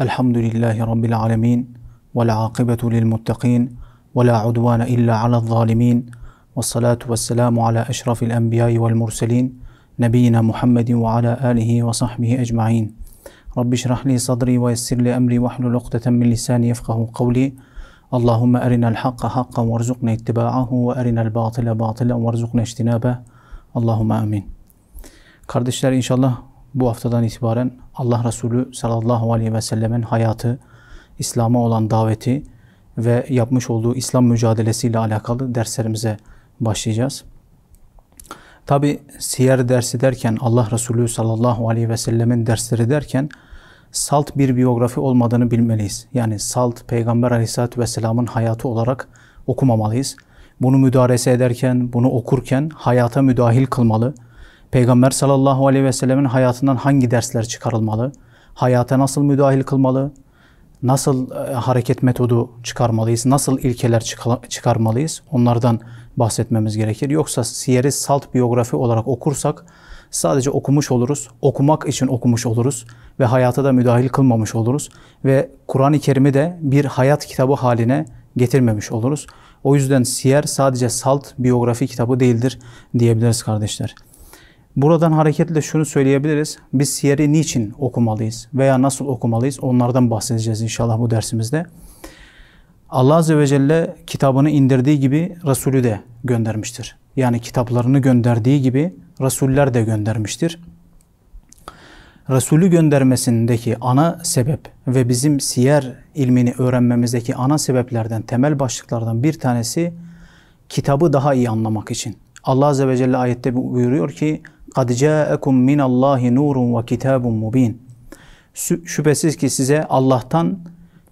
الحمد لله رب العالمين والعاقبة للمتقين ولا عدوان إلا على الظالمين والصلاة والسلام على أشرف الأنبياء والمرسلين نبينا محمد وعلى آله وصحبه أجمعين رب اشرح لي صدري ويسر لي أمري واحلل عقدة من لساني يفقه قولي اللهم أرنا الحق حقا وارزقنا اتباعه وأرنا الباطل باطلا وارزقنا اجتنابه اللهم آمين Kardeşler inşallah bu haftadan itibaren Allah Resulü sallallahu aleyhi ve sellemin hayatı, İslam'a olan daveti ve yapmış olduğu İslam mücadelesiyle alakalı derslerimize başlayacağız. Tabi siyer dersi derken Allah Resulü sallallahu aleyhi ve sellemin dersleri derken salt bir biyografi olmadığını bilmeliyiz. Yani salt Peygamber aleyhissalatü vesselamın hayatı olarak okumamalıyız. Bunu müdarese ederken, bunu okurken hayata müdahil kılmalı. Peygamber sallallahu aleyhi ve sellemin hayatından hangi dersler çıkarılmalı? Hayata nasıl müdahil kılmalı? Nasıl e, hareket metodu çıkarmalıyız? Nasıl ilkeler çıkarmalıyız? Onlardan bahsetmemiz gerekir. Yoksa siyeri salt biyografi olarak okursak sadece okumuş oluruz. Okumak için okumuş oluruz ve hayata da müdahil kılmamış oluruz ve Kur'an-ı Kerim'i de bir hayat kitabı haline getirmemiş oluruz. O yüzden siyer sadece salt biyografi kitabı değildir diyebiliriz kardeşler. Buradan hareketle şunu söyleyebiliriz. Biz siyeri niçin okumalıyız veya nasıl okumalıyız onlardan bahsedeceğiz inşallah bu dersimizde. Allah Azze ve Celle kitabını indirdiği gibi Resulü de göndermiştir. Yani kitaplarını gönderdiği gibi Resuller de göndermiştir. Resulü göndermesindeki ana sebep ve bizim siyer ilmini öğrenmemizdeki ana sebeplerden, temel başlıklardan bir tanesi kitabı daha iyi anlamak için. Allah Azze ve Celle ayette buyuruyor ki قَدْ جَاءَكُمْ مِنَ اللّٰهِ نُورٌ وَكِتَابٌ مُّب۪ينٌ Şüphesiz ki size Allah'tan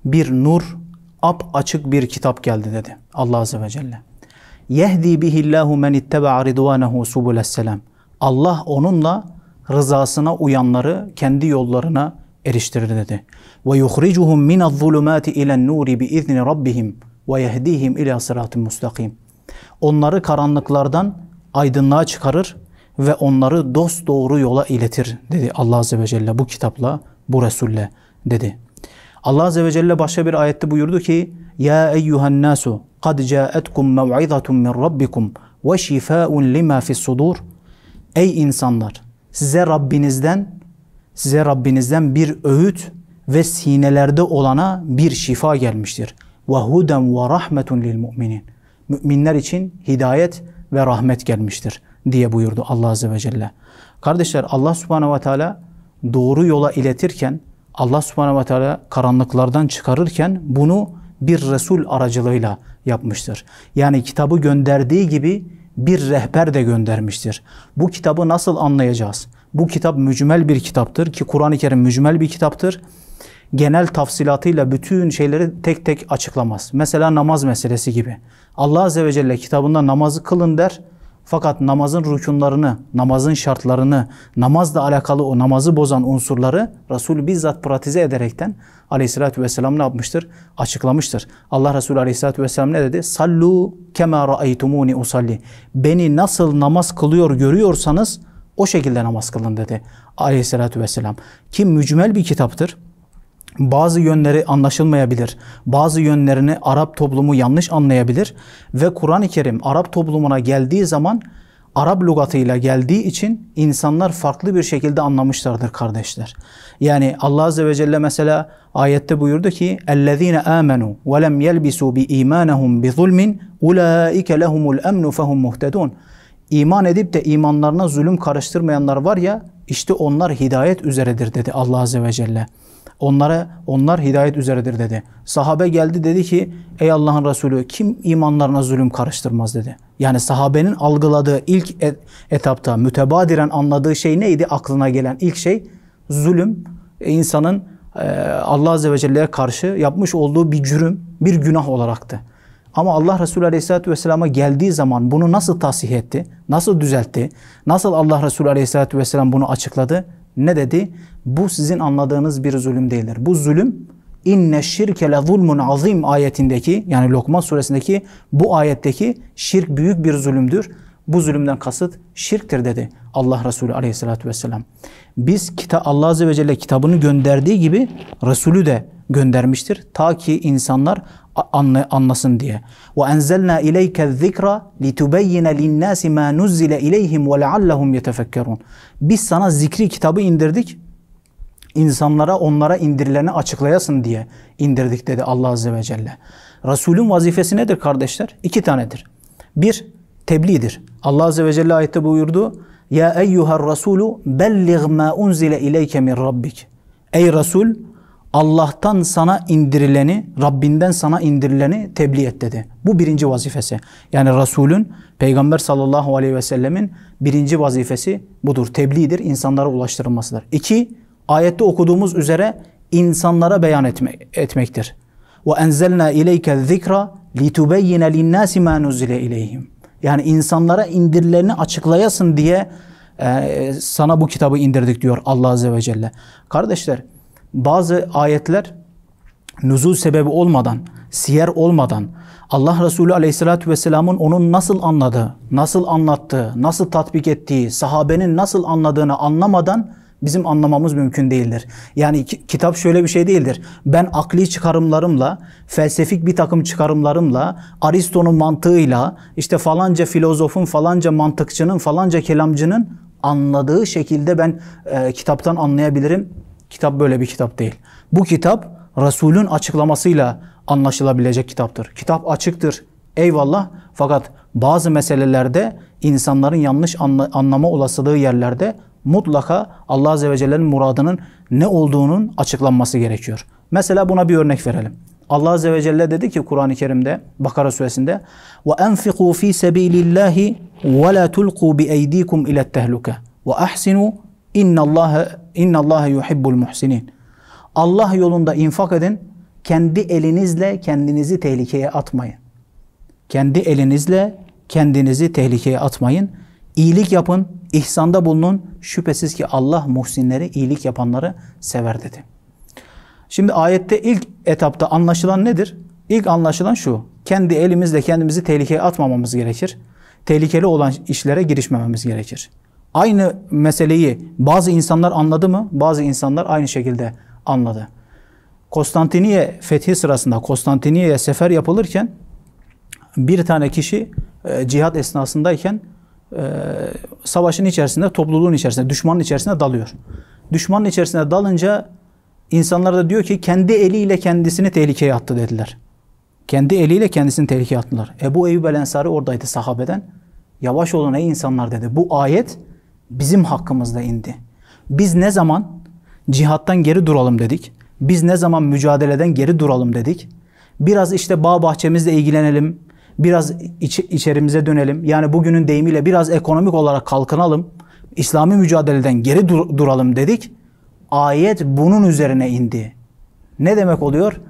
bir nur, ap açık bir kitap geldi dedi Allah Azze ve Celle. Yehdi bihillahu men itteba'a ridvanehu subuleselam. Allah onunla rızasına uyanları kendi yollarına eriştirir dedi. Ve yuhricuhum min zulumati ila nuri bi izni rabbihim ve yehdihim ila sıratın mustakim. Onları karanlıklardan aydınlığa çıkarır ve onları dost doğru yola iletir dedi Allah Azze ve Celle bu kitapla, bu Resulle dedi. Allah Azze ve Celle başka bir ayette buyurdu ki Ya eyyühen nasu kad caetkum mev'izatun min rabbikum ve şifaun lima fis sudur Ey insanlar size Rabbinizden size Rabbinizden bir öğüt ve sinelerde olana bir şifa gelmiştir. Ve huden ve rahmetun lil müminin. Müminler için hidayet ve rahmet gelmiştir.'' diye buyurdu Allah Azze ve Celle. Kardeşler Allah Subhanahu ve Teala doğru yola iletirken, Allah Subhanahu ve Teala karanlıklardan çıkarırken bunu bir Resul aracılığıyla yapmıştır. Yani kitabı gönderdiği gibi bir rehber de göndermiştir. Bu kitabı nasıl anlayacağız? Bu kitap mücmel bir kitaptır ki Kur'an-ı Kerim mücmel bir kitaptır. Genel tafsilatıyla bütün şeyleri tek tek açıklamaz. Mesela namaz meselesi gibi. Allah Azze ve Celle kitabında namazı kılın der fakat namazın rükunlarını, namazın şartlarını, namazla alakalı o namazı bozan unsurları Resul bizzat pratize ederekten aleyhissalatü vesselam ne yapmıştır? Açıklamıştır. Allah Resulü aleyhissalatü vesselam ne dedi? Sallu kema ra'eytumuni usalli. Beni nasıl namaz kılıyor görüyorsanız o şekilde namaz kılın dedi aleyhissalatü vesselam. Kim mücmel bir kitaptır bazı yönleri anlaşılmayabilir. Bazı yönlerini Arap toplumu yanlış anlayabilir ve Kur'an-ı Kerim Arap toplumuna geldiği zaman Arap lügatıyla geldiği için insanlar farklı bir şekilde anlamışlardır kardeşler. Yani Allah Azze ve Celle mesela ayette buyurdu ki اَلَّذ۪ينَ آمَنُوا وَلَمْ يَلْبِسُوا بِا۪يمَانَهُمْ بِظُلْمٍ اُولَٰئِكَ لَهُمُ الْاَمْنُ فَهُمْ مُهْتَدُونَ İman edip de imanlarına zulüm karıştırmayanlar var ya işte onlar hidayet üzeredir dedi Allah Azze ve Celle. Onlara onlar hidayet üzeredir dedi. Sahabe geldi dedi ki ey Allah'ın Resulü kim imanlarına zulüm karıştırmaz dedi. Yani sahabenin algıladığı ilk etapta mütebadiren anladığı şey neydi? Aklına gelen ilk şey zulüm e, insanın e, Allah Azze ve Celle'ye karşı yapmış olduğu bir cürüm, bir günah olaraktı. Ama Allah Resulü Aleyhisselatü Vesselam'a geldiği zaman bunu nasıl tahsih etti? Nasıl düzeltti? Nasıl Allah Resulü Aleyhisselatü Vesselam bunu açıkladı? Ne dedi? Bu sizin anladığınız bir zulüm değildir. Bu zulüm inne şirke le zulmun azim ayetindeki yani Lokman suresindeki bu ayetteki şirk büyük bir zulümdür bu zulümden kasıt şirktir dedi Allah Resulü aleyhissalatü vesselam. Biz kita Allah Azze ve Celle kitabını gönderdiği gibi Resulü de göndermiştir. Ta ki insanlar anlasın diye. Ve enzelna ileyke zikra litubeyyine linnâsi mâ nuzzile ileyhim ve Biz sana zikri kitabı indirdik. İnsanlara onlara indirileni açıklayasın diye indirdik dedi Allah Azze ve Celle. Resulün vazifesi nedir kardeşler? İki tanedir. Bir, tebliğdir. Allah Azze ve Celle ayette buyurdu. Ya eyyuhar Rasulü belligh ma unzile ileyke min rabbik. Ey Resul Allah'tan sana indirileni, Rabbinden sana indirileni tebliğ et dedi. Bu birinci vazifesi. Yani Resul'ün, Peygamber sallallahu aleyhi ve sellemin birinci vazifesi budur. Tebliğdir, insanlara ulaştırılmasıdır. İki, ayette okuduğumuz üzere insanlara beyan etme, etmektir. وَاَنْزَلْنَا اِلَيْكَ الذِّكْرَ لِتُبَيِّنَ لِلنَّاسِ مَا نُزِّلَ اِلَيْهِمْ yani insanlara indirlerini açıklayasın diye e, sana bu kitabı indirdik diyor Allah Azze ve Celle. Kardeşler bazı ayetler nüzul sebebi olmadan, siyer olmadan Allah Resulü Aleyhisselatü Vesselam'ın onu nasıl anladığı, nasıl anlattığı, nasıl tatbik ettiği, sahabenin nasıl anladığını anlamadan bizim anlamamız mümkün değildir. Yani kitap şöyle bir şey değildir. Ben akli çıkarımlarımla, felsefik bir takım çıkarımlarımla, Aristo'nun mantığıyla, işte falanca filozofun, falanca mantıkçının, falanca kelamcının anladığı şekilde ben e, kitaptan anlayabilirim. Kitap böyle bir kitap değil. Bu kitap Resul'ün açıklamasıyla anlaşılabilecek kitaptır. Kitap açıktır. Eyvallah. Fakat bazı meselelerde insanların yanlış anla, anlama olasılığı yerlerde mutlaka Allah Azze ve Celle'nin muradının ne olduğunun açıklanması gerekiyor. Mesela buna bir örnek verelim. Allah Azze ve Celle dedi ki Kur'an-ı Kerim'de Bakara suresinde وَاَنْفِقُوا ف۪ي سَب۪يلِ اللّٰهِ وَلَا تُلْقُوا بِاَيْد۪يكُمْ اِلَى التَّهْلُكَ وَاَحْسِنُوا اِنَّ اللّٰهَ, اِنَّ اللّٰهَ يُحِبُّ الْمُحْسِنِينَ Allah yolunda infak edin. Kendi elinizle kendinizi tehlikeye atmayın. Kendi elinizle kendinizi tehlikeye atmayın. İyilik yapın, ihsanda bulunun. Şüphesiz ki Allah muhsinleri, iyilik yapanları sever dedi. Şimdi ayette ilk etapta anlaşılan nedir? İlk anlaşılan şu. Kendi elimizle kendimizi tehlikeye atmamamız gerekir. Tehlikeli olan işlere girişmememiz gerekir. Aynı meseleyi bazı insanlar anladı mı? Bazı insanlar aynı şekilde anladı. Konstantiniye fethi sırasında Konstantiniye'ye sefer yapılırken bir tane kişi e, cihat esnasındayken ee, savaşın içerisinde, topluluğun içerisinde, düşmanın içerisinde dalıyor. Düşmanın içerisine dalınca insanlar da diyor ki kendi eliyle kendisini tehlikeye attı dediler. Kendi eliyle kendisini tehlikeye attılar. Ebu Eyyub el Ensari oradaydı sahabeden. Yavaş olun ey insanlar dedi. Bu ayet bizim hakkımızda indi. Biz ne zaman cihattan geri duralım dedik. Biz ne zaman mücadeleden geri duralım dedik. Biraz işte bağ bahçemizle ilgilenelim. Biraz iç, içerimize dönelim. Yani bugünün deyimiyle biraz ekonomik olarak kalkınalım. İslami mücadeleden geri dur duralım dedik. Ayet bunun üzerine indi. Ne demek oluyor?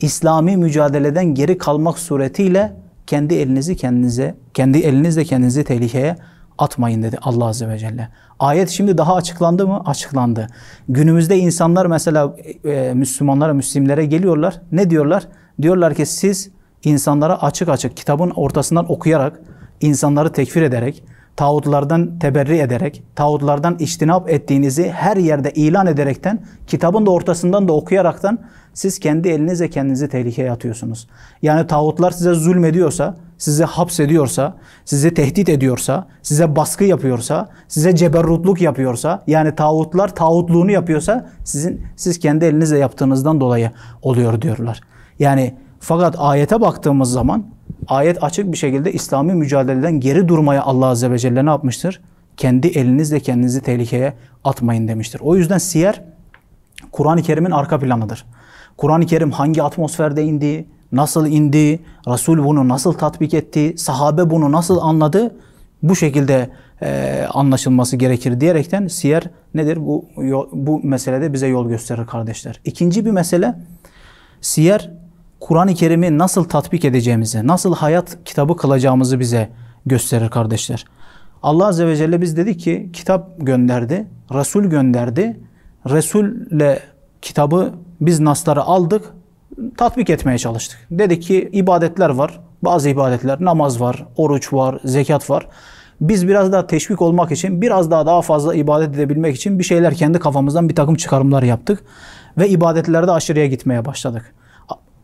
İslami mücadeleden geri kalmak suretiyle kendi elinizi kendinize, kendi elinizle kendinizi tehlikeye atmayın dedi Allah Azze ve Celle. Ayet şimdi daha açıklandı mı? Açıklandı. Günümüzde insanlar mesela e, e Müslümanlara, Müslimlere geliyorlar. Ne diyorlar? Diyorlar ki siz insanlara açık açık kitabın ortasından okuyarak, insanları tekfir ederek, tağutlardan teberri ederek, tağutlardan içtinap ettiğinizi her yerde ilan ederekten, kitabın da ortasından da okuyaraktan siz kendi elinizle kendinizi tehlikeye atıyorsunuz. Yani tağutlar size zulmediyorsa, sizi hapsediyorsa, sizi tehdit ediyorsa, size baskı yapıyorsa, size ceberrutluk yapıyorsa, yani tağutlar tağutluğunu yapıyorsa sizin siz kendi elinizle yaptığınızdan dolayı oluyor diyorlar. Yani fakat ayete baktığımız zaman ayet açık bir şekilde İslami mücadeleden geri durmaya Allah Azze ve Celle ne yapmıştır? Kendi elinizle kendinizi tehlikeye atmayın demiştir. O yüzden siyer Kur'an-ı Kerim'in arka planıdır. Kur'an-ı Kerim hangi atmosferde indi, nasıl indi, Resul bunu nasıl tatbik etti, sahabe bunu nasıl anladı bu şekilde e, anlaşılması gerekir diyerekten siyer nedir? Bu, bu meselede bize yol gösterir kardeşler. İkinci bir mesele siyer Kur'an-ı Kerim'i nasıl tatbik edeceğimizi, nasıl hayat kitabı kılacağımızı bize gösterir kardeşler. Allah Azze ve Celle biz dedi ki kitap gönderdi, Resul gönderdi. Resul'le kitabı biz nasları aldık, tatbik etmeye çalıştık. Dedi ki ibadetler var, bazı ibadetler, namaz var, oruç var, zekat var. Biz biraz daha teşvik olmak için, biraz daha daha fazla ibadet edebilmek için bir şeyler kendi kafamızdan bir takım çıkarımlar yaptık. Ve ibadetlerde aşırıya gitmeye başladık.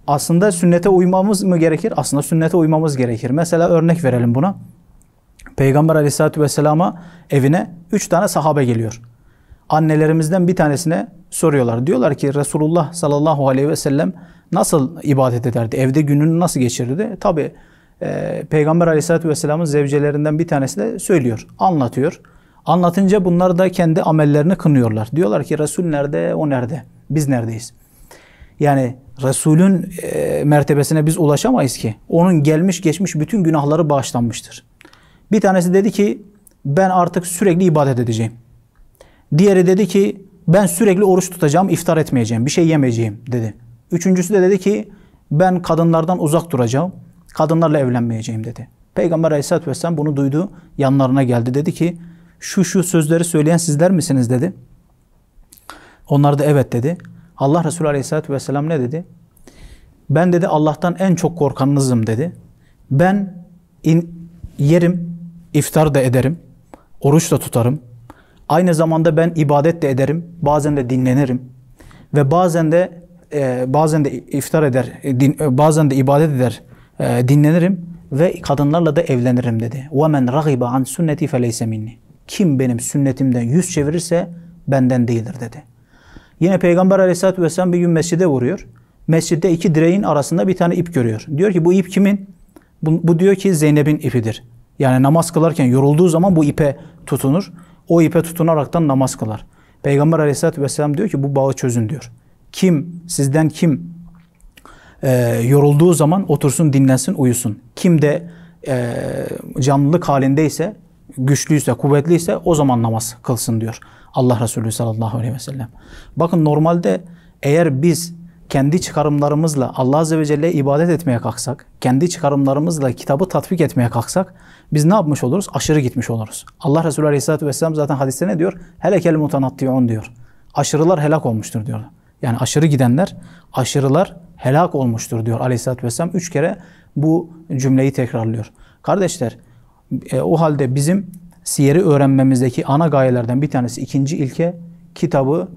Aslında sünnete uymamız mı gerekir? Aslında sünnete uymamız gerekir. Mesela örnek verelim buna. Peygamber aleyhissalatü vesselama evine üç tane sahabe geliyor. Annelerimizden bir tanesine soruyorlar. Diyorlar ki Resulullah sallallahu aleyhi ve sellem nasıl ibadet ederdi? Evde gününü nasıl geçirirdi? Tabi e, Peygamber aleyhissalatü vesselamın zevcelerinden bir tanesi de söylüyor, anlatıyor. Anlatınca bunlar da kendi amellerini kınıyorlar. Diyorlar ki Resul nerede, o nerede? Biz neredeyiz? Yani Resul'ün e, mertebesine biz ulaşamayız ki. Onun gelmiş geçmiş bütün günahları bağışlanmıştır. Bir tanesi dedi ki ben artık sürekli ibadet edeceğim. Diğeri dedi ki ben sürekli oruç tutacağım, iftar etmeyeceğim, bir şey yemeyeceğim dedi. Üçüncüsü de dedi ki ben kadınlardan uzak duracağım, kadınlarla evlenmeyeceğim dedi. Peygamber aleyhissalatü vesselam bunu duydu, yanlarına geldi. Dedi ki şu şu sözleri söyleyen sizler misiniz dedi. Onlar da evet dedi. Allah Resulü Aleyhisselatü Vesselam ne dedi? Ben dedi Allah'tan en çok korkanınızım dedi. Ben in, yerim, iftar da ederim, oruç da tutarım. Aynı zamanda ben ibadet de ederim, bazen de dinlenirim ve bazen de e, bazen de iftar eder, e, din, e, bazen de ibadet eder, e, dinlenirim ve kadınlarla da evlenirim dedi. وَمَنْ رَغِبَ عَنْ سُنَّتِ فَلَيْسَ مِنِّي Kim benim sünnetimden yüz çevirirse benden değildir dedi. Yine Peygamber Aleyhisselatü vesselam bir gün mescide vuruyor. Mescitte iki direğin arasında bir tane ip görüyor. Diyor ki bu ip kimin? Bu, bu diyor ki Zeynep'in ipidir. Yani namaz kılarken yorulduğu zaman bu ipe tutunur. O ipe tutunaraktan namaz kılar. Peygamber Aleyhisselatü vesselam diyor ki bu bağı çözün diyor. Kim, sizden kim e, yorulduğu zaman otursun dinlensin uyusun. Kim de e, canlılık halindeyse güçlüyse, kuvvetliyse o zaman namaz kılsın diyor Allah Resulü sallallahu aleyhi ve sellem. Bakın normalde eğer biz kendi çıkarımlarımızla Allah Azze ve Celle'ye ibadet etmeye kalksak, kendi çıkarımlarımızla kitabı tatbik etmeye kalksak biz ne yapmış oluruz? Aşırı gitmiş oluruz. Allah Resulü Aleyhisselatü Vesselam zaten hadiste ne diyor? Helekel mutanattiyon diyor. Aşırılar helak olmuştur diyor. Yani aşırı gidenler, aşırılar helak olmuştur diyor Aleyhisselatü Vesselam. Üç kere bu cümleyi tekrarlıyor. Kardeşler e, o halde bizim siyeri öğrenmemizdeki ana gayelerden bir tanesi ikinci ilke kitabı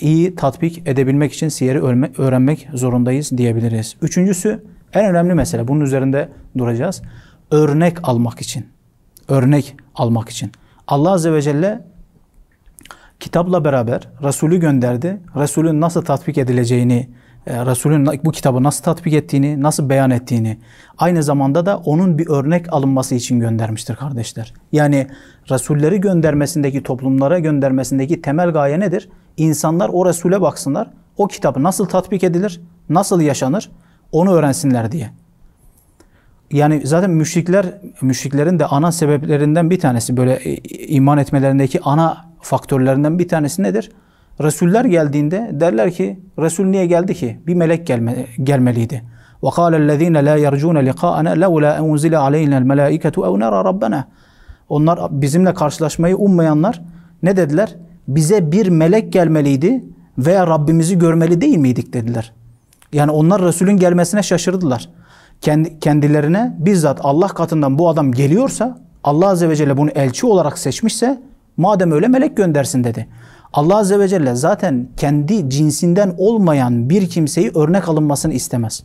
iyi tatbik edebilmek için siyeri öğrenmek zorundayız diyebiliriz. Üçüncüsü en önemli mesele bunun üzerinde duracağız. Örnek almak için. Örnek almak için. Allah Azze ve Celle kitapla beraber Resulü gönderdi. Resulün nasıl tatbik edileceğini e, Resul'ün bu kitabı nasıl tatbik ettiğini, nasıl beyan ettiğini aynı zamanda da onun bir örnek alınması için göndermiştir kardeşler. Yani Resulleri göndermesindeki, toplumlara göndermesindeki temel gaye nedir? İnsanlar o Resul'e baksınlar, o kitabı nasıl tatbik edilir, nasıl yaşanır onu öğrensinler diye. Yani zaten müşrikler, müşriklerin de ana sebeplerinden bir tanesi böyle e, iman etmelerindeki ana faktörlerinden bir tanesi nedir? Resuller geldiğinde derler ki Resul niye geldi ki? Bir melek gelme, gelmeliydi. وَقَالَ الَّذ۪ينَ لَا يَرْجُونَ لِقَاءَنَا لَوْلَا اَنْزِلَ عَلَيْنَا الْمَلَائِكَةُ اَوْ نَرَى رَبَّنَا Onlar bizimle karşılaşmayı ummayanlar ne dediler? Bize bir melek gelmeliydi veya Rabbimizi görmeli değil miydik dediler. Yani onlar Resul'ün gelmesine şaşırdılar. Kendi, kendilerine bizzat Allah katından bu adam geliyorsa Allah Azze ve Celle bunu elçi olarak seçmişse madem öyle melek göndersin dedi. Allah Azze ve Celle zaten kendi cinsinden olmayan bir kimseyi örnek alınmasını istemez.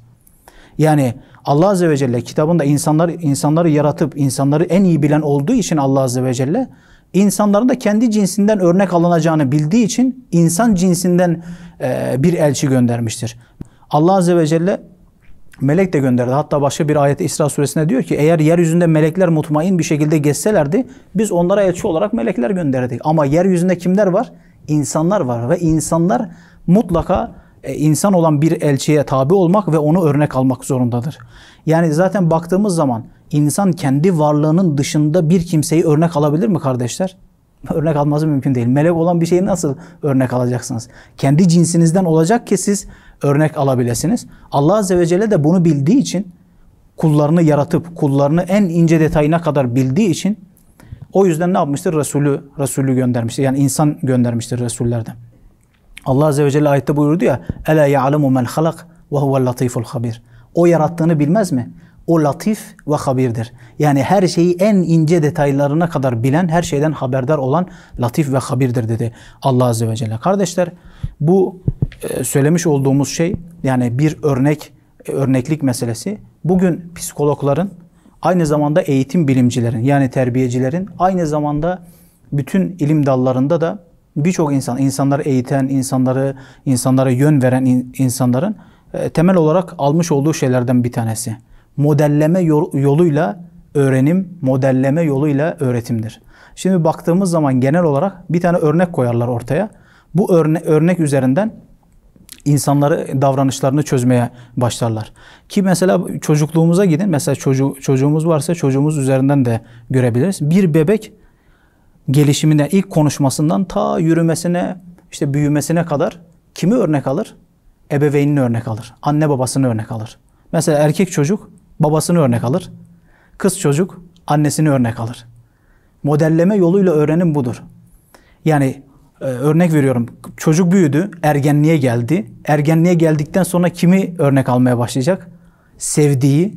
Yani Allah Azze ve Celle kitabında insanları, insanları yaratıp insanları en iyi bilen olduğu için Allah Azze ve Celle insanların da kendi cinsinden örnek alınacağını bildiği için insan cinsinden e, bir elçi göndermiştir. Allah Azze ve Celle melek de gönderdi. Hatta başka bir ayet İsra suresinde diyor ki eğer yeryüzünde melekler mutmain bir şekilde geçselerdi biz onlara elçi olarak melekler gönderdik. Ama yeryüzünde kimler var? insanlar var ve insanlar mutlaka e, insan olan bir elçiye tabi olmak ve onu örnek almak zorundadır. Yani zaten baktığımız zaman insan kendi varlığının dışında bir kimseyi örnek alabilir mi kardeşler? Örnek alması mümkün değil. Melek olan bir şeyi nasıl örnek alacaksınız? Kendi cinsinizden olacak ki siz örnek alabilirsiniz. Allah Azze ve Celle de bunu bildiği için kullarını yaratıp kullarını en ince detayına kadar bildiği için o yüzden ne yapmıştır? Resulü, Resulü göndermiştir. Yani insan göndermiştir Resullerden. Allah Azze ve Celle ayette buyurdu ya Ela ya'lemu men halak ve huvel latiful habir. O yarattığını bilmez mi? O latif ve habirdir. Yani her şeyi en ince detaylarına kadar bilen, her şeyden haberdar olan latif ve habirdir dedi Allah Azze ve Celle. Kardeşler bu e, söylemiş olduğumuz şey yani bir örnek, e, örneklik meselesi. Bugün psikologların aynı zamanda eğitim bilimcilerin yani terbiyecilerin aynı zamanda bütün ilim dallarında da birçok insan, insanları eğiten, insanları insanlara yön veren in, insanların e, temel olarak almış olduğu şeylerden bir tanesi. Modelleme yoluyla öğrenim, modelleme yoluyla öğretimdir. Şimdi baktığımız zaman genel olarak bir tane örnek koyarlar ortaya. Bu örne örnek üzerinden insanları davranışlarını çözmeye başlarlar. Ki mesela çocukluğumuza gidin. Mesela çocuğu, çocuğumuz varsa çocuğumuz üzerinden de görebiliriz. Bir bebek gelişimine ilk konuşmasından ta yürümesine işte büyümesine kadar kimi örnek alır? Ebeveynini örnek alır. Anne babasını örnek alır. Mesela erkek çocuk babasını örnek alır. Kız çocuk annesini örnek alır. Modelleme yoluyla öğrenim budur. Yani ee, örnek veriyorum çocuk büyüdü, ergenliğe geldi. Ergenliğe geldikten sonra kimi örnek almaya başlayacak? Sevdiği,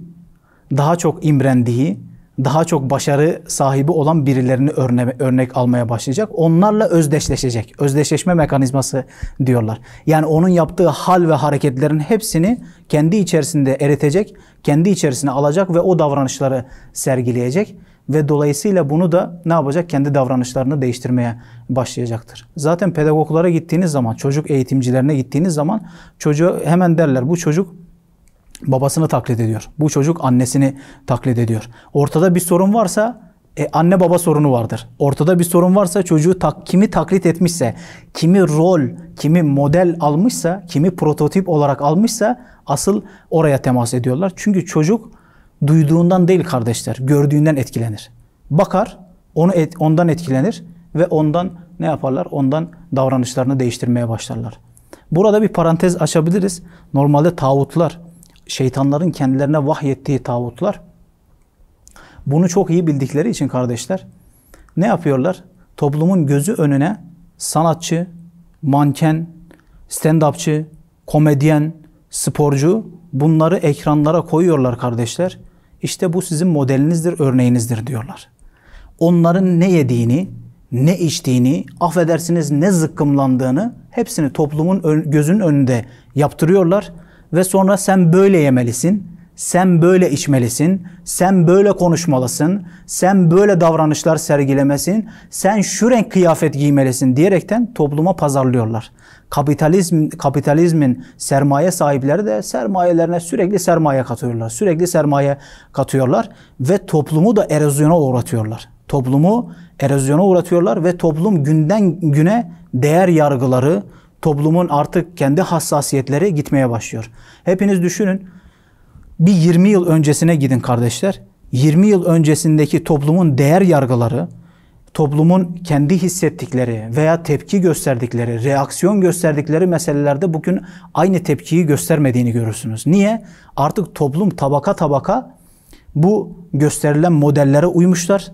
daha çok imrendiği, daha çok başarı sahibi olan birilerini örne, örnek almaya başlayacak. Onlarla özdeşleşecek. Özdeşleşme mekanizması diyorlar. Yani onun yaptığı hal ve hareketlerin hepsini kendi içerisinde eritecek, kendi içerisine alacak ve o davranışları sergileyecek ve dolayısıyla bunu da ne yapacak? Kendi davranışlarını değiştirmeye başlayacaktır. Zaten pedagoglara gittiğiniz zaman, çocuk eğitimcilerine gittiğiniz zaman çocuğu hemen derler bu çocuk babasını taklit ediyor. Bu çocuk annesini taklit ediyor. Ortada bir sorun varsa e, anne baba sorunu vardır. Ortada bir sorun varsa çocuğu tak, kimi taklit etmişse, kimi rol, kimi model almışsa, kimi prototip olarak almışsa asıl oraya temas ediyorlar. Çünkü çocuk duyduğundan değil kardeşler, gördüğünden etkilenir. Bakar, onu et, ondan etkilenir ve ondan ne yaparlar? Ondan davranışlarını değiştirmeye başlarlar. Burada bir parantez açabiliriz. Normalde tağutlar, şeytanların kendilerine vahyettiği tağutlar bunu çok iyi bildikleri için kardeşler ne yapıyorlar? Toplumun gözü önüne sanatçı, manken, stand-upçı, komedyen, sporcu bunları ekranlara koyuyorlar kardeşler işte bu sizin modelinizdir, örneğinizdir diyorlar. Onların ne yediğini, ne içtiğini, affedersiniz ne zıkkımlandığını hepsini toplumun gözünün önünde yaptırıyorlar ve sonra sen böyle yemelisin, sen böyle içmelisin, sen böyle konuşmalısın, sen böyle davranışlar sergilemesin, sen şu renk kıyafet giymelisin diyerekten topluma pazarlıyorlar. Kapitalizm kapitalizmin sermaye sahipleri de sermayelerine sürekli sermaye katıyorlar. Sürekli sermaye katıyorlar ve toplumu da erozyona uğratıyorlar. Toplumu erozyona uğratıyorlar ve toplum günden güne değer yargıları, toplumun artık kendi hassasiyetleri gitmeye başlıyor. Hepiniz düşünün. Bir 20 yıl öncesine gidin kardeşler. 20 yıl öncesindeki toplumun değer yargıları, toplumun kendi hissettikleri veya tepki gösterdikleri, reaksiyon gösterdikleri meselelerde bugün aynı tepkiyi göstermediğini görürsünüz. Niye? Artık toplum tabaka tabaka bu gösterilen modellere uymuşlar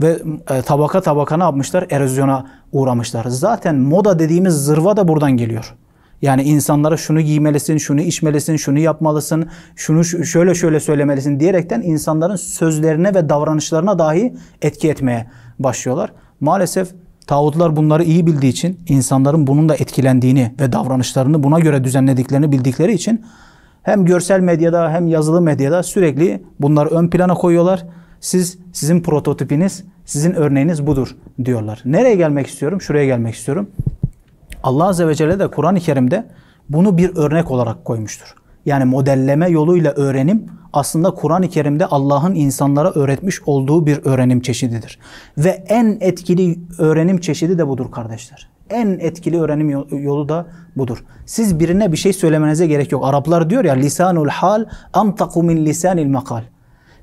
ve e, tabaka tabaka ne yapmışlar? Erozyona uğramışlar. Zaten moda dediğimiz zırva da buradan geliyor. Yani insanlara şunu giymelisin, şunu içmelisin, şunu yapmalısın, şunu şöyle şöyle söylemelisin diyerekten insanların sözlerine ve davranışlarına dahi etki etmeye başlıyorlar. Maalesef tağutlar bunları iyi bildiği için insanların bunun da etkilendiğini ve davranışlarını buna göre düzenlediklerini bildikleri için hem görsel medyada hem yazılı medyada sürekli bunları ön plana koyuyorlar. Siz sizin prototipiniz, sizin örneğiniz budur diyorlar. Nereye gelmek istiyorum? Şuraya gelmek istiyorum. Allah Azze ve Celle de Kur'an-ı Kerim'de bunu bir örnek olarak koymuştur yani modelleme yoluyla öğrenim aslında Kur'an-ı Kerim'de Allah'ın insanlara öğretmiş olduğu bir öğrenim çeşididir. Ve en etkili öğrenim çeşidi de budur kardeşler. En etkili öğrenim yolu da budur. Siz birine bir şey söylemenize gerek yok. Araplar diyor ya lisanul hal amtaku min lisanil makal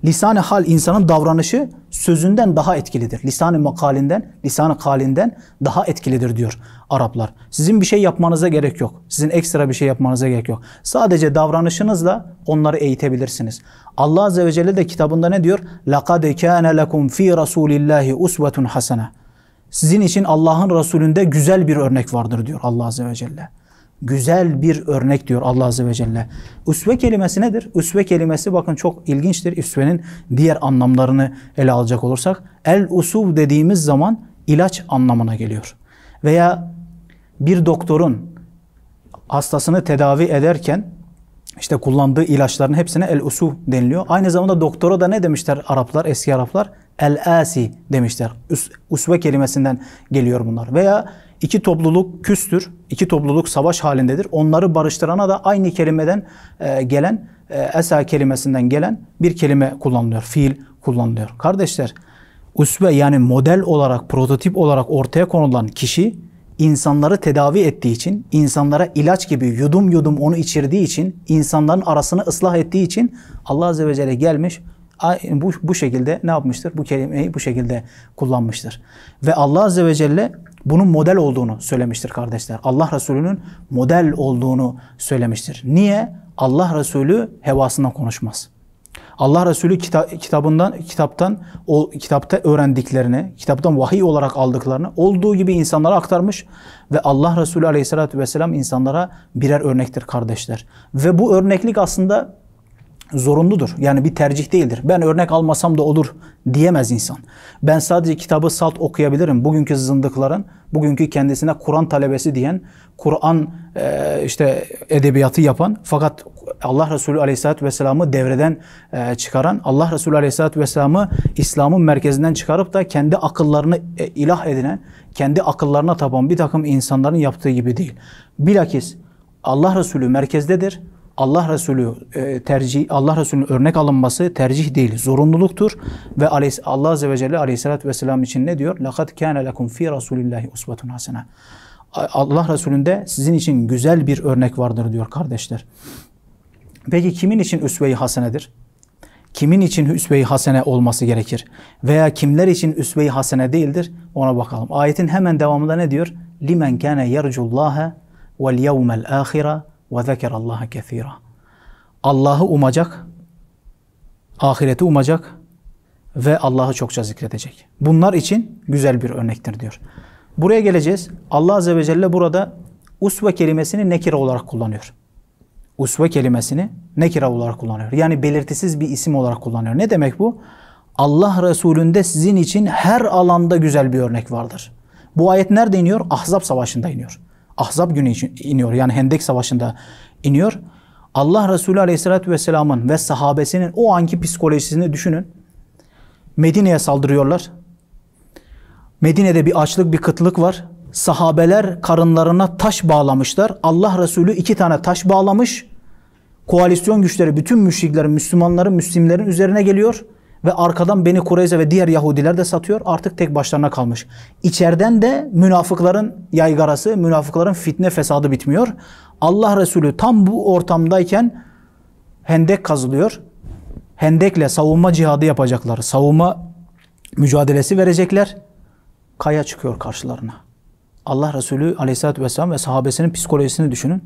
lisan-ı hal insanın davranışı sözünden daha etkilidir. Lisan-ı makalinden, lisan-ı kalinden daha etkilidir diyor Araplar. Sizin bir şey yapmanıza gerek yok. Sizin ekstra bir şey yapmanıza gerek yok. Sadece davranışınızla onları eğitebilirsiniz. Allah Azze ve Celle de kitabında ne diyor? لَقَدْ كَانَ لَكُمْ ف۪ي رَسُولِ اللّٰهِ اُسْوَةٌ حَسَنَةٌ Sizin için Allah'ın Resulünde güzel bir örnek vardır diyor Allah Azze ve Celle güzel bir örnek diyor Allah Azze ve Celle. Üsve kelimesi nedir? Üsve kelimesi bakın çok ilginçtir. Üsvenin diğer anlamlarını ele alacak olursak. El usuv dediğimiz zaman ilaç anlamına geliyor. Veya bir doktorun hastasını tedavi ederken işte kullandığı ilaçların hepsine el usuv deniliyor. Aynı zamanda doktora da ne demişler Araplar, eski Araplar? El asi demişler. Us, usve kelimesinden geliyor bunlar. Veya İki topluluk küstür, iki topluluk savaş halindedir. Onları barıştırana da aynı kelimeden e, gelen, e, esa kelimesinden gelen bir kelime kullanılıyor, fiil kullanılıyor. Kardeşler, usve yani model olarak, prototip olarak ortaya konulan kişi insanları tedavi ettiği için, insanlara ilaç gibi yudum yudum onu içirdiği için, insanların arasını ıslah ettiği için Allah Azze ve Celle gelmiş bu, bu şekilde ne yapmıştır? Bu kelimeyi bu şekilde kullanmıştır. Ve Allah Azze ve Celle bunun model olduğunu söylemiştir kardeşler. Allah Resulü'nün model olduğunu söylemiştir. Niye? Allah Resulü hevasından konuşmaz. Allah Resulü kita kitabından kitaptan o kitapta öğrendiklerini, kitaptan vahiy olarak aldıklarını olduğu gibi insanlara aktarmış ve Allah Resulü Aleyhisselatü Vesselam insanlara birer örnektir kardeşler. Ve bu örneklik aslında zorunludur. Yani bir tercih değildir. Ben örnek almasam da olur diyemez insan. Ben sadece kitabı salt okuyabilirim. Bugünkü zındıkların, bugünkü kendisine Kur'an talebesi diyen, Kur'an e, işte edebiyatı yapan fakat Allah Resulü Aleyhisselatü Vesselam'ı devreden e, çıkaran, Allah Resulü Aleyhisselatü Vesselam'ı İslam'ın merkezinden çıkarıp da kendi akıllarını e, ilah edinen, kendi akıllarına tapan bir takım insanların yaptığı gibi değil. Bilakis Allah Resulü merkezdedir Allah Resulü e, tercih Allah Resulü'nün örnek alınması tercih değil, zorunluluktur ve Allah Azze ve Celle Aleyhisselatü vesselam için ne diyor? Lakat kana lekum fi Rasulillahi usvetun hasene. Allah Resulü'nde sizin için güzel bir örnek vardır diyor kardeşler. Peki kimin için üsve-i hasenedir? Kimin için üsve-i hasene olması gerekir? Veya kimler için üsve-i hasene değildir? Ona bakalım. Ayetin hemen devamında ne diyor? Limen kana yercullaha vel yevmel ahira ve zeker Allah'a kesira. Allah'ı umacak, ahireti umacak ve Allah'ı çokça zikredecek. Bunlar için güzel bir örnektir diyor. Buraya geleceğiz. Allah Azze ve Celle burada usve kelimesini nekira olarak kullanıyor. Usve kelimesini nekira olarak kullanıyor. Yani belirtisiz bir isim olarak kullanıyor. Ne demek bu? Allah Resulü'nde sizin için her alanda güzel bir örnek vardır. Bu ayet nerede iniyor? Ahzab Savaşı'nda iniyor. Ahzab günü için iniyor. Yani Hendek Savaşı'nda iniyor. Allah Resulü Aleyhisselatü Vesselam'ın ve sahabesinin o anki psikolojisini düşünün. Medine'ye saldırıyorlar. Medine'de bir açlık, bir kıtlık var. Sahabeler karınlarına taş bağlamışlar. Allah Resulü iki tane taş bağlamış. Koalisyon güçleri bütün müşriklerin, Müslümanların, Müslimlerin üzerine geliyor. Ve arkadan Beni Kureyze ve diğer Yahudiler de satıyor. Artık tek başlarına kalmış. İçeriden de münafıkların yaygarası, münafıkların fitne fesadı bitmiyor. Allah Resulü tam bu ortamdayken hendek kazılıyor. Hendekle savunma cihadı yapacaklar. Savunma mücadelesi verecekler. Kaya çıkıyor karşılarına. Allah Resulü aleyhissalatü vesselam ve sahabesinin psikolojisini düşünün.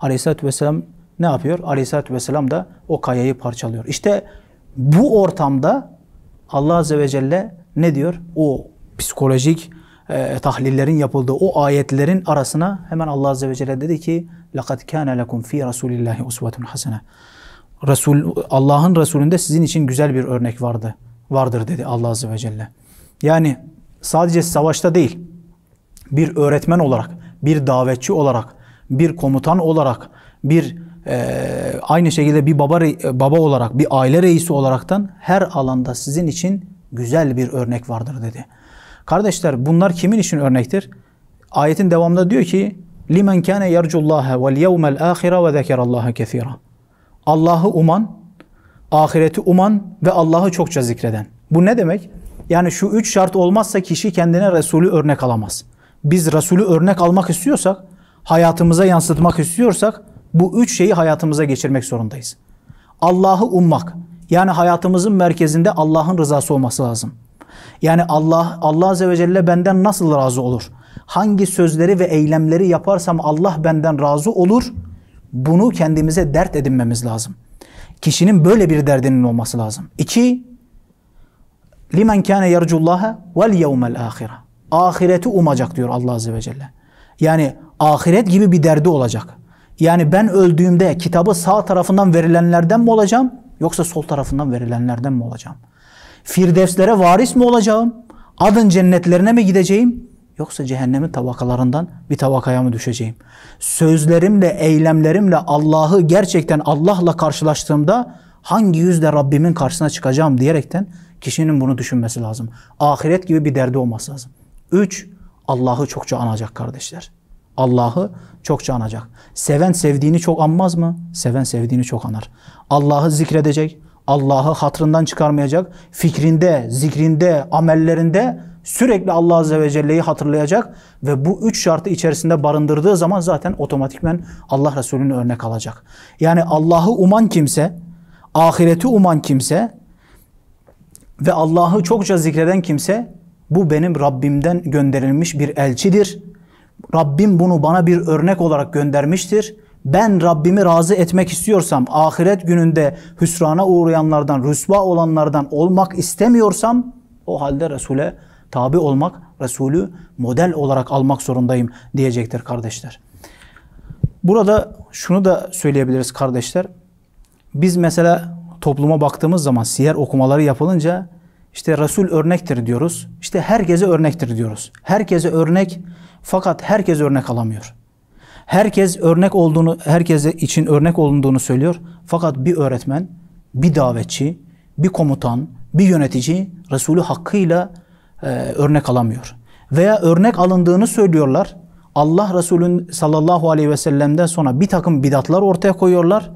Aleyhissalatü vesselam ne yapıyor? Aleyhissalatü vesselam da o kayayı parçalıyor. İşte bu ortamda Allah Azze ve Celle ne diyor? O psikolojik e, tahlillerin yapıldığı o ayetlerin arasına hemen Allah Azze ve Celle dedi ki لَقَدْ كَانَ لَكُمْ ف۪ي رَسُولِ اللّٰهِ اُسْوَةٌ حَسَنَةٌ Resul, Allah'ın Resulünde sizin için güzel bir örnek vardı. Vardır dedi Allah Azze ve Celle. Yani sadece savaşta değil, bir öğretmen olarak, bir davetçi olarak, bir komutan olarak, bir e, aynı şekilde bir baba baba olarak, bir aile reisi olaraktan her alanda sizin için güzel bir örnek vardır dedi. Kardeşler bunlar kimin için örnektir? Ayetin devamında diyor ki limen kana yercullaha vel yevmel ahire ve zekerallaha kesira. Allah'ı uman, ahireti uman ve Allah'ı çokça zikreden. Bu ne demek? Yani şu üç şart olmazsa kişi kendine Resulü örnek alamaz. Biz Resulü örnek almak istiyorsak, hayatımıza yansıtmak istiyorsak bu üç şeyi hayatımıza geçirmek zorundayız. Allah'ı ummak. Yani hayatımızın merkezinde Allah'ın rızası olması lazım. Yani Allah Allah Azze ve Celle benden nasıl razı olur? Hangi sözleri ve eylemleri yaparsam Allah benden razı olur? Bunu kendimize dert edinmemiz lazım. Kişinin böyle bir derdinin olması lazım. İki, limen kâne yercullâhe vel yevmel âhire. Ahireti umacak diyor Allah Azze ve Celle. Yani ahiret gibi bir derdi olacak. Yani ben öldüğümde kitabı sağ tarafından verilenlerden mi olacağım yoksa sol tarafından verilenlerden mi olacağım? Firdevslere varis mi olacağım? Adın cennetlerine mi gideceğim? Yoksa cehennemin tabakalarından bir tabakaya mı düşeceğim? Sözlerimle, eylemlerimle Allah'ı gerçekten Allah'la karşılaştığımda hangi yüzle Rabbimin karşısına çıkacağım diyerekten kişinin bunu düşünmesi lazım. Ahiret gibi bir derdi olması lazım. Üç, Allah'ı çokça anacak kardeşler. Allah'ı çokça anacak. Seven sevdiğini çok anmaz mı? Seven sevdiğini çok anar. Allah'ı zikredecek, Allah'ı hatrından çıkarmayacak, fikrinde, zikrinde, amellerinde sürekli Allah Azze ve Celle'yi hatırlayacak ve bu üç şartı içerisinde barındırdığı zaman zaten otomatikmen Allah Resulü'nü örnek alacak. Yani Allah'ı uman kimse, ahireti uman kimse ve Allah'ı çokça zikreden kimse bu benim Rabbimden gönderilmiş bir elçidir Rabbim bunu bana bir örnek olarak göndermiştir. Ben Rabbimi razı etmek istiyorsam, ahiret gününde hüsrana uğrayanlardan, rüsva olanlardan olmak istemiyorsam o halde Resul'e tabi olmak, Resul'ü model olarak almak zorundayım diyecektir kardeşler. Burada şunu da söyleyebiliriz kardeşler. Biz mesela topluma baktığımız zaman siyer okumaları yapılınca işte Resul örnektir diyoruz. İşte herkese örnektir diyoruz. Herkese örnek fakat herkes örnek alamıyor. Herkes örnek olduğunu, herkes için örnek olduğunu söylüyor. Fakat bir öğretmen, bir davetçi, bir komutan, bir yönetici Resulü hakkıyla e, örnek alamıyor. Veya örnek alındığını söylüyorlar. Allah Resulü'nün sallallahu aleyhi ve sellem'den sonra bir takım bidatlar ortaya koyuyorlar.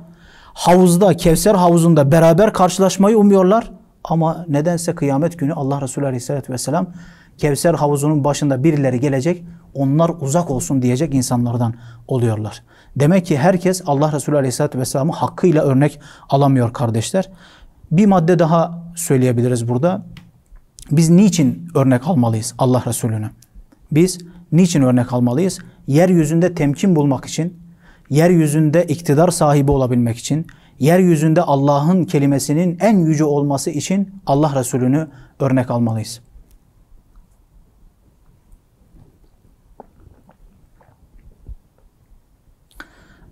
Havuzda, Kevser havuzunda beraber karşılaşmayı umuyorlar. Ama nedense kıyamet günü Allah Resulü aleyhissalatü vesselam Kevser havuzunun başında birileri gelecek onlar uzak olsun diyecek insanlardan oluyorlar. Demek ki herkes Allah Resulü Aleyhisselatü Vesselam'ı hakkıyla örnek alamıyor kardeşler. Bir madde daha söyleyebiliriz burada. Biz niçin örnek almalıyız Allah Resulü'nü? Biz niçin örnek almalıyız? Yeryüzünde temkin bulmak için, yeryüzünde iktidar sahibi olabilmek için, yeryüzünde Allah'ın kelimesinin en yüce olması için Allah Resulü'nü örnek almalıyız.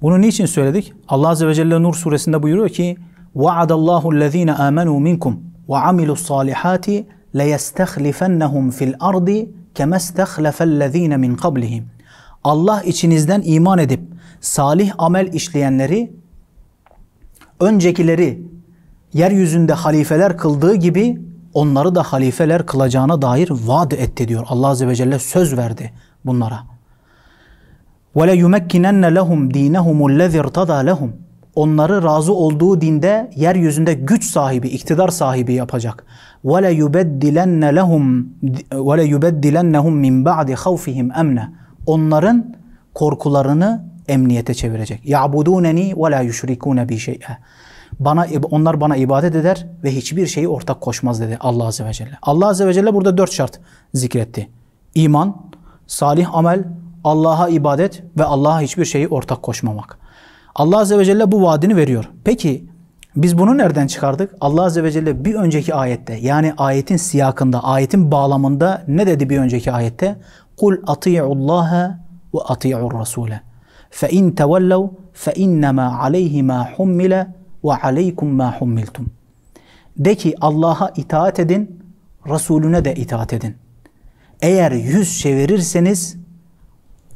Bunu niçin söyledik? Allah Azze ve Celle Nur suresinde buyuruyor ki وَعَدَ اللّٰهُ الَّذ۪ينَ آمَنُوا مِنْكُمْ وَعَمِلُوا الصَّالِحَاتِ لَيَسْتَخْلِفَنَّهُمْ فِي الْأَرْضِ كَمَا اسْتَخْلَفَ الَّذ۪ينَ مِنْ قَبْلِهِمْ Allah içinizden iman edip salih amel işleyenleri öncekileri yeryüzünde halifeler kıldığı gibi onları da halifeler kılacağına dair vaat etti diyor. Allah Azze ve Celle söz verdi bunlara. Ve le yumekkinen lehum dinehum lezi irtada lehum. Onları razı olduğu dinde yeryüzünde güç sahibi, iktidar sahibi yapacak. Ve le yubeddilenne lehum ve le yubeddilennehum min ba'di havfihim emne. Onların korkularını emniyete çevirecek. Ya'buduneni ve la yüşrikune bi Bana, onlar bana ibadet eder ve hiçbir şeyi ortak koşmaz dedi Allah Azze ve Celle. Allah Azze ve Celle burada dört şart zikretti. İman, salih amel, Allah'a ibadet ve Allah'a hiçbir şeyi ortak koşmamak. Allah Azze ve Celle bu vaadini veriyor. Peki biz bunu nereden çıkardık? Allah Azze ve Celle bir önceki ayette yani ayetin siyakında, ayetin bağlamında ne dedi bir önceki ayette? Kul ati'u Allah'a ve ati'u Rasule. Fe in tevellev fe innema aleyhi ma hummile ve aleykum ma hummiltum. De ki Allah'a itaat edin, Resulüne de itaat edin. Eğer yüz çevirirseniz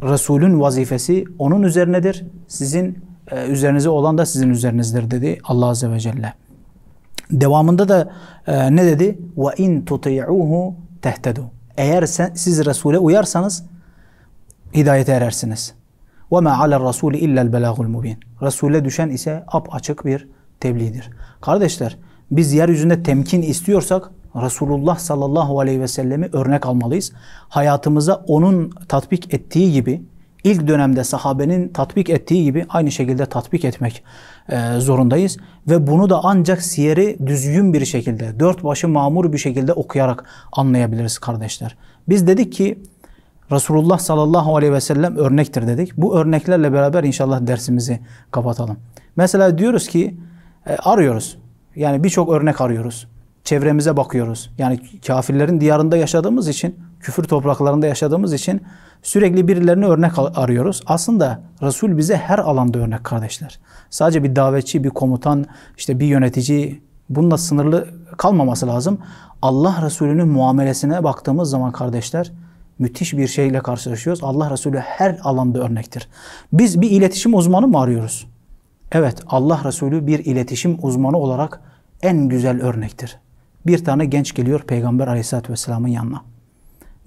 Resul'ün vazifesi onun üzerinedir. Sizin e, üzerinize olan da sizin üzerinizdir dedi Allah Azze ve Celle. Devamında da e, ne dedi? Ve in tuti'uhu Eğer sen, siz Resul'e uyarsanız hidayete erersiniz. Ve ma alel rasul illa'l belagul mubin. Resul'e düşen ise ap açık bir tebliğdir. Kardeşler biz yeryüzünde temkin istiyorsak Resulullah sallallahu aleyhi ve sellemi örnek almalıyız. Hayatımıza onun tatbik ettiği gibi ilk dönemde sahabenin tatbik ettiği gibi aynı şekilde tatbik etmek e, zorundayız. Ve bunu da ancak siyeri düzgün bir şekilde, dört başı mamur bir şekilde okuyarak anlayabiliriz kardeşler. Biz dedik ki Resulullah sallallahu aleyhi ve sellem örnektir dedik. Bu örneklerle beraber inşallah dersimizi kapatalım. Mesela diyoruz ki e, arıyoruz. Yani birçok örnek arıyoruz çevremize bakıyoruz. Yani kafirlerin diyarında yaşadığımız için, küfür topraklarında yaşadığımız için sürekli birilerini örnek arıyoruz. Aslında Resul bize her alanda örnek kardeşler. Sadece bir davetçi, bir komutan, işte bir yönetici bununla sınırlı kalmaması lazım. Allah Resulü'nün muamelesine baktığımız zaman kardeşler müthiş bir şeyle karşılaşıyoruz. Allah Resulü her alanda örnektir. Biz bir iletişim uzmanı mı arıyoruz? Evet, Allah Resulü bir iletişim uzmanı olarak en güzel örnektir. Bir tane genç geliyor Peygamber Aleyhisselatü Vesselam'ın yanına.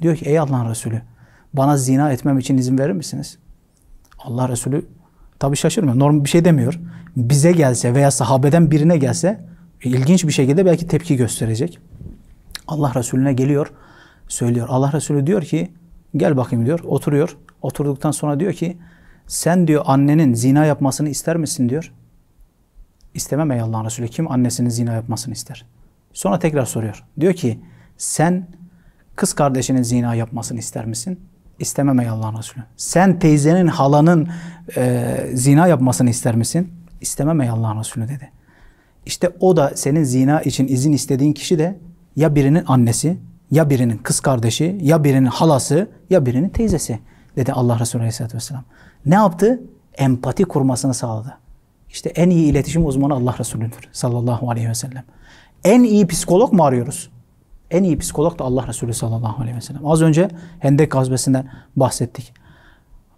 Diyor ki ey Allah'ın Resulü bana zina etmem için izin verir misiniz? Allah Resulü tabi şaşırmıyor. Normal bir şey demiyor. Bize gelse veya sahabeden birine gelse e, ilginç bir şekilde belki tepki gösterecek. Allah Resulüne geliyor söylüyor. Allah Resulü diyor ki gel bakayım diyor oturuyor. Oturduktan sonra diyor ki sen diyor annenin zina yapmasını ister misin diyor. İstemem ey Allah'ın Resulü. Kim annesinin zina yapmasını ister? Sonra tekrar soruyor. Diyor ki sen kız kardeşinin zina yapmasını ister misin? İstemem ey Allah'ın Resulü. Sen teyzenin, halanın e, zina yapmasını ister misin? İstemem ey Allah'ın Resulü dedi. İşte o da senin zina için izin istediğin kişi de ya birinin annesi, ya birinin kız kardeşi, ya birinin halası, ya birinin teyzesi dedi Allah Resulü Aleyhisselatü Vesselam. Ne yaptı? Empati kurmasını sağladı. İşte en iyi iletişim uzmanı Allah Resulü'dür sallallahu aleyhi ve sellem. En iyi psikolog mu arıyoruz? En iyi psikolog da Allah Resulü sallallahu aleyhi ve sellem. Az önce Hendek gazbesinden bahsettik.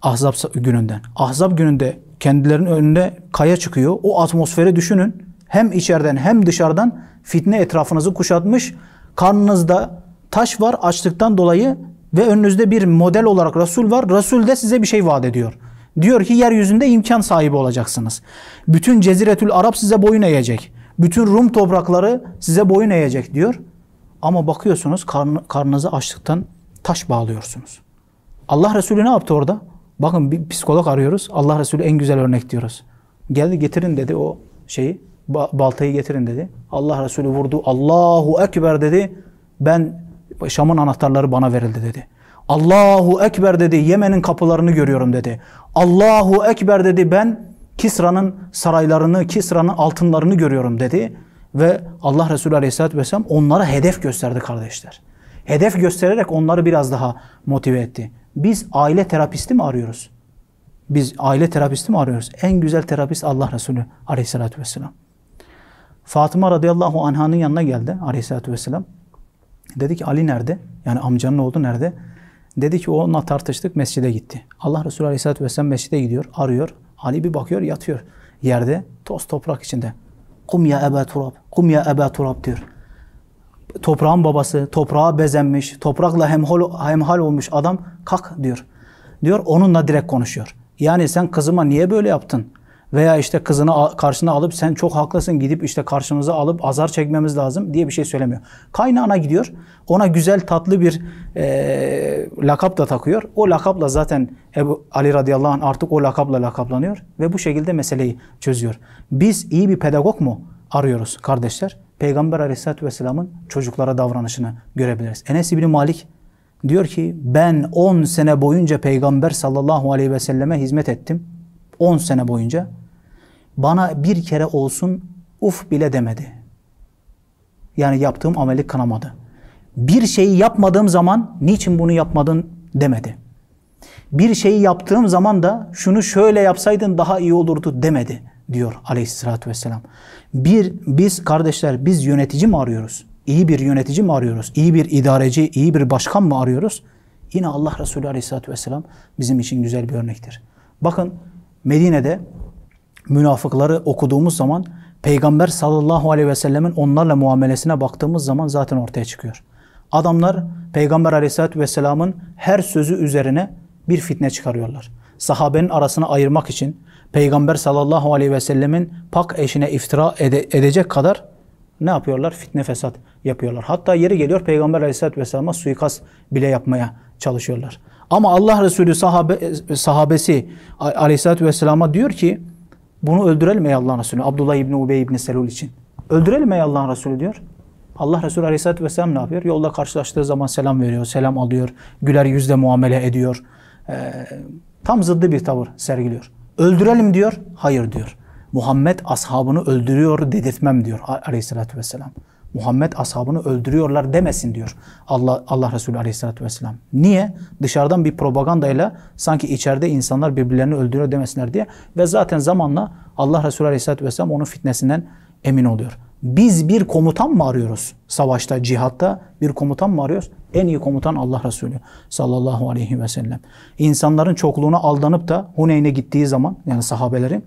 Ahzab gününden. Ahzab gününde kendilerinin önünde kaya çıkıyor. O atmosferi düşünün. Hem içeriden hem dışarıdan fitne etrafınızı kuşatmış. Karnınızda taş var açlıktan dolayı ve önünüzde bir model olarak Resul var. Resul de size bir şey vaat ediyor. Diyor ki yeryüzünde imkan sahibi olacaksınız. Bütün Ceziretül Arap size boyun eğecek. Bütün Rum toprakları size boyun eğecek diyor. Ama bakıyorsunuz karn, karnınızı açlıktan taş bağlıyorsunuz. Allah Resulü ne yaptı orada? Bakın bir psikolog arıyoruz. Allah Resulü en güzel örnek diyoruz. Geldi getirin dedi o şeyi. Baltayı getirin dedi. Allah Resulü vurdu. Allahu Ekber dedi. Ben Şam'ın anahtarları bana verildi dedi. Allahu Ekber dedi. Yemen'in kapılarını görüyorum dedi. Allahu Ekber dedi. Ben Kisra'nın saraylarını, Kisra'nın altınlarını görüyorum dedi. Ve Allah Resulü Aleyhisselatü Vesselam onlara hedef gösterdi kardeşler. Hedef göstererek onları biraz daha motive etti. Biz aile terapisti mi arıyoruz? Biz aile terapisti mi arıyoruz? En güzel terapist Allah Resulü Aleyhisselatü Vesselam. Fatıma radıyallahu anh'ın yanına geldi Aleyhisselatü Vesselam. Dedi ki Ali nerede? Yani amcanın oğlu nerede? Dedi ki onunla tartıştık mescide gitti. Allah Resulü Aleyhisselatü Vesselam mescide gidiyor, arıyor. Ali bir bakıyor yatıyor yerde toz toprak içinde. Kum ya Ebe Turab, kum ya Ebe Turab diyor. Toprağın babası, toprağa bezenmiş, toprakla hemhal, hemhal olmuş adam kalk diyor. Diyor onunla direkt konuşuyor. Yani sen kızıma niye böyle yaptın? Veya işte kızını karşına alıp sen çok haklısın gidip işte karşımıza alıp azar çekmemiz lazım diye bir şey söylemiyor. Kaynağına gidiyor. Ona güzel tatlı bir e, lakap da takıyor. O lakapla zaten Ebu Ali radıyallahu anh artık o lakapla lakaplanıyor. Ve bu şekilde meseleyi çözüyor. Biz iyi bir pedagog mu arıyoruz kardeşler? Peygamber aleyhissalatü vesselamın çocuklara davranışını görebiliriz. Enes İbni Malik Diyor ki ben 10 sene boyunca peygamber sallallahu aleyhi ve selleme hizmet ettim. 10 sene boyunca bana bir kere olsun uf bile demedi. Yani yaptığım ameli kanamadı Bir şeyi yapmadığım zaman niçin bunu yapmadın demedi. Bir şeyi yaptığım zaman da şunu şöyle yapsaydın daha iyi olurdu demedi diyor aleyhissalatü vesselam. Bir, biz kardeşler biz yönetici mi arıyoruz? İyi bir yönetici mi arıyoruz? İyi bir idareci, iyi bir başkan mı arıyoruz? Yine Allah Resulü aleyhissalatü vesselam bizim için güzel bir örnektir. Bakın Medine'de münafıkları okuduğumuz zaman Peygamber sallallahu aleyhi ve sellemin onlarla muamelesine baktığımız zaman zaten ortaya çıkıyor. Adamlar Peygamber aleyhissalatü vesselamın her sözü üzerine bir fitne çıkarıyorlar. Sahabenin arasını ayırmak için Peygamber sallallahu aleyhi ve sellemin pak eşine iftira ede edecek kadar ne yapıyorlar? Fitne fesat yapıyorlar. Hatta yeri geliyor Peygamber aleyhissalatü vesselama suikast bile yapmaya çalışıyorlar. Ama Allah Resulü sahabe, sahabesi aleyhissalatü vesselama diyor ki bunu öldürelim ey Allah'ın Resulü. Abdullah İbni Ubey İbni Selul için. Öldürelim ey Allah'ın Resulü diyor. Allah Resulü Aleyhisselatü Vesselam ne yapıyor? Yolda karşılaştığı zaman selam veriyor, selam alıyor, güler yüzle muamele ediyor. Ee, tam zıddı bir tavır sergiliyor. Öldürelim diyor, hayır diyor. Muhammed ashabını öldürüyor dedirtmem diyor Aleyhisselatü Vesselam. Muhammed ashabını öldürüyorlar demesin diyor Allah, Allah Resulü aleyhissalatü vesselam. Niye? Dışarıdan bir propagandayla sanki içeride insanlar birbirlerini öldürüyor demesinler diye. Ve zaten zamanla Allah Resulü aleyhissalatü vesselam onun fitnesinden emin oluyor. Biz bir komutan mı arıyoruz? Savaşta, cihatta bir komutan mı arıyoruz? En iyi komutan Allah Resulü sallallahu aleyhi ve sellem. İnsanların çokluğuna aldanıp da Huneyn'e gittiği zaman yani sahabelerin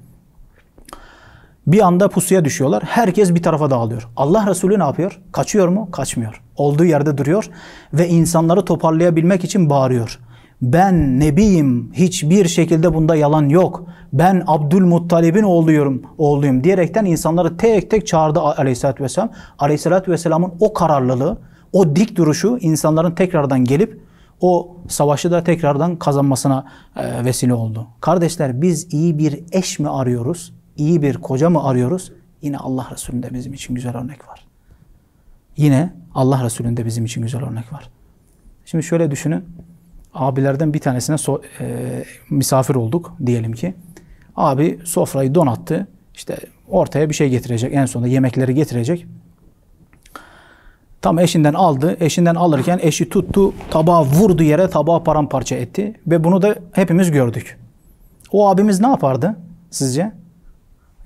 bir anda pusuya düşüyorlar. Herkes bir tarafa dağılıyor. Allah Resulü ne yapıyor? Kaçıyor mu? Kaçmıyor. Olduğu yerde duruyor ve insanları toparlayabilmek için bağırıyor. Ben nebiyim. Hiçbir şekilde bunda yalan yok. Ben Abdülmuttalib'in oğluyum, oğluyum diyerekten insanları tek tek çağırdı Aleyhisselatü vesselam. Aleyhisselatü vesselamın o kararlılığı, o dik duruşu insanların tekrardan gelip o savaşı da tekrardan kazanmasına e, vesile oldu. Kardeşler biz iyi bir eş mi arıyoruz? iyi bir koca mı arıyoruz? Yine Allah Resulü'nde bizim için güzel örnek var. Yine Allah Resulü'nde bizim için güzel örnek var. Şimdi şöyle düşünün. Abilerden bir tanesine so e, misafir olduk diyelim ki. Abi sofrayı donattı. İşte ortaya bir şey getirecek. En sonunda yemekleri getirecek. Tam eşinden aldı. Eşinden alırken eşi tuttu. Tabağı vurdu yere. Tabağı paramparça etti. Ve bunu da hepimiz gördük. O abimiz ne yapardı sizce?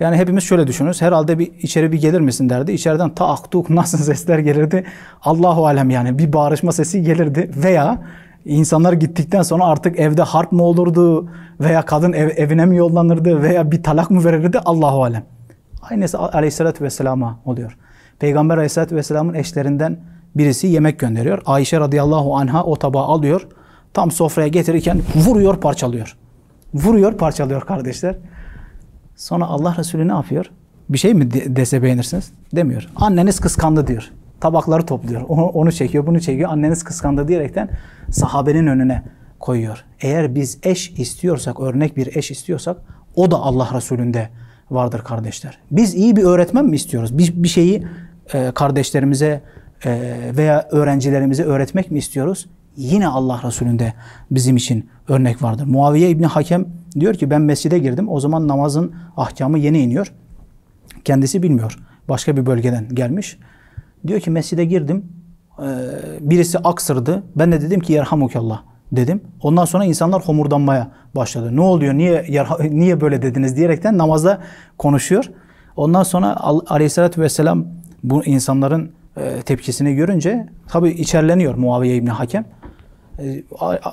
Yani hepimiz şöyle düşünürüz. Herhalde bir içeri bir gelir misin derdi. İçeriden ta aktuk nasıl sesler gelirdi. Allahu alem yani bir bağırışma sesi gelirdi veya insanlar gittikten sonra artık evde harp mı olurdu veya kadın ev, evine mi yollanırdı veya bir talak mı verilirdi Allahu alem. Aynısı Aleyhisselatü Vesselam'a oluyor. Peygamber Aleyhisselatü Vesselam'ın eşlerinden birisi yemek gönderiyor. Ayşe radıyallahu anha o tabağı alıyor. Tam sofraya getirirken vuruyor parçalıyor. Vuruyor parçalıyor kardeşler. Sonra Allah Resulü ne yapıyor? Bir şey mi dese beğenirsiniz? Demiyor. Anneniz kıskandı diyor. Tabakları topluyor. Onu, çekiyor, bunu çekiyor. Anneniz kıskandı diyerekten sahabenin önüne koyuyor. Eğer biz eş istiyorsak, örnek bir eş istiyorsak o da Allah Resulü'nde vardır kardeşler. Biz iyi bir öğretmen mi istiyoruz? Bir, bir şeyi e, kardeşlerimize e, veya öğrencilerimize öğretmek mi istiyoruz? yine Allah Resulü'nde bizim için örnek vardır. Muaviye İbni Hakem diyor ki ben mescide girdim. O zaman namazın ahkamı yeni iniyor. Kendisi bilmiyor. Başka bir bölgeden gelmiş. Diyor ki mescide girdim. Ee, birisi aksırdı. Ben de dedim ki yerhamukallah dedim. Ondan sonra insanlar homurdanmaya başladı. Ne oluyor? Niye niye böyle dediniz diyerekten namazda konuşuyor. Ondan sonra Aleyhisselatü Vesselam bu insanların e, tepkisini görünce tabi içerleniyor Muaviye İbni Hakem. E,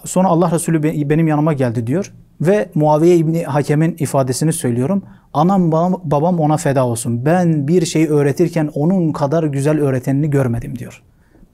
sonra Allah Resulü benim yanıma geldi diyor. Ve Muaviye İbni Hakem'in ifadesini söylüyorum. Anam babam ona feda olsun. Ben bir şey öğretirken onun kadar güzel öğretenini görmedim diyor.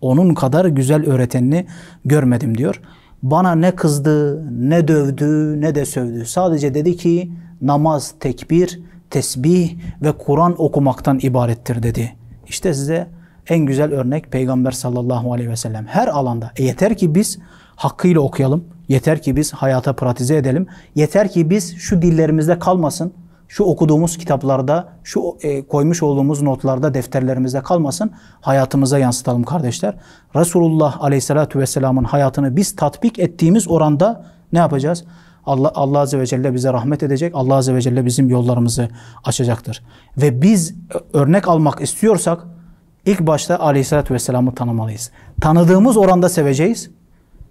Onun kadar güzel öğretenini görmedim diyor. Bana ne kızdı, ne dövdü, ne de sövdü. Sadece dedi ki namaz, tekbir, tesbih ve Kur'an okumaktan ibarettir dedi. İşte size en güzel örnek Peygamber sallallahu aleyhi ve sellem. Her alanda. E yeter ki biz hakkıyla okuyalım. Yeter ki biz hayata pratize edelim. Yeter ki biz şu dillerimizde kalmasın. Şu okuduğumuz kitaplarda, şu e, koymuş olduğumuz notlarda, defterlerimizde kalmasın. Hayatımıza yansıtalım kardeşler. Resulullah aleyhissalatu vesselamın hayatını biz tatbik ettiğimiz oranda ne yapacağız? Allah, Allah Azze ve Celle bize rahmet edecek. Allah Azze ve Celle bizim yollarımızı açacaktır. Ve biz e, örnek almak istiyorsak İlk başta aleyhissalatü vesselam'ı tanımalıyız. Tanıdığımız oranda seveceğiz.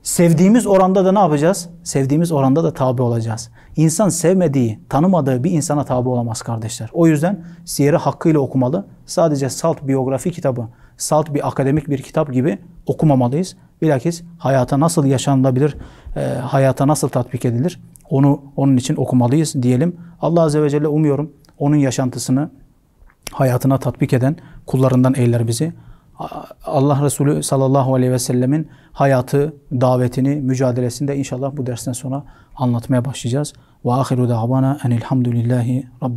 Sevdiğimiz oranda da ne yapacağız? Sevdiğimiz oranda da tabi olacağız. İnsan sevmediği, tanımadığı bir insana tabi olamaz kardeşler. O yüzden siyeri hakkıyla okumalı. Sadece salt biyografi kitabı, salt bir akademik bir kitap gibi okumamalıyız. Bilakis hayata nasıl yaşanılabilir, e, hayata nasıl tatbik edilir onu onun için okumalıyız diyelim. Allah Azze ve Celle umuyorum onun yaşantısını hayatına tatbik eden kullarından eyler bizi. Allah Resulü sallallahu aleyhi ve sellemin hayatı, davetini, mücadelesinde inşallah bu dersten sonra anlatmaya başlayacağız. Ve ahiru davana enilhamdülillahi rabbil